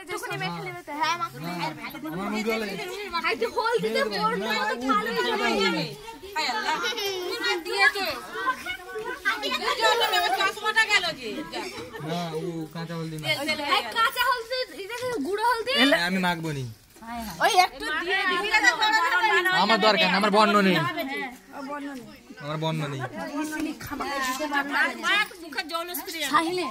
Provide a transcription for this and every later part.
একটুখানি মেখে নেবে তো হ্যাঁ মাখতে হ্যাঁ, আই আমি মাখবো নি আমার দরকার হ্যাঁ, হ্যাঁ, আমার বর্ণ নেই আমার বন্ধ নেই সাহিলেন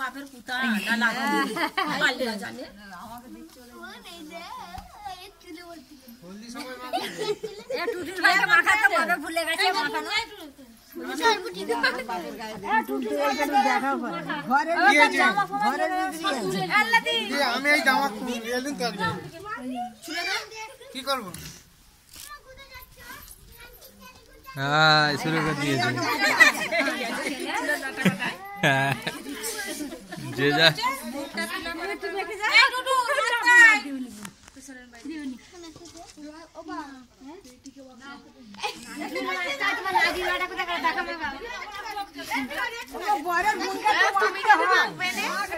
বাপের পুতা জানে ভুলে গেছে আমি এই জামা কি করবো हाँ शुरू कर दिए हाँ। जेजा বড় हाँ।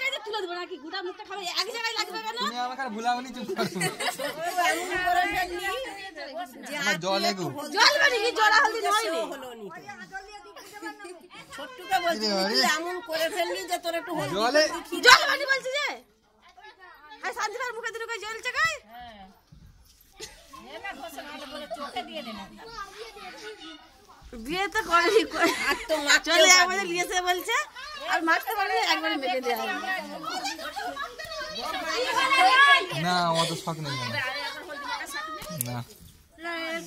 তুলে দেবো নাকি গোটা মুখটা খাবে এক জায়গায় লাগবে কেন তুমি আমাকে চুপ জল এগো জল মানে কি জল হলদি নয় নি করে বিয়ে তো আর তো চলে আমাদের নিয়েছে বলছে আর মাছটা মানে একবারে মেলে দেওয়া না অত শখ নেই না ঘরের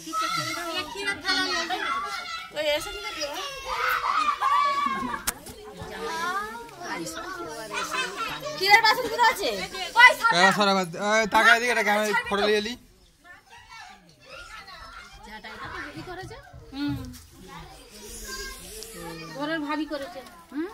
ভাবি করেছে হুম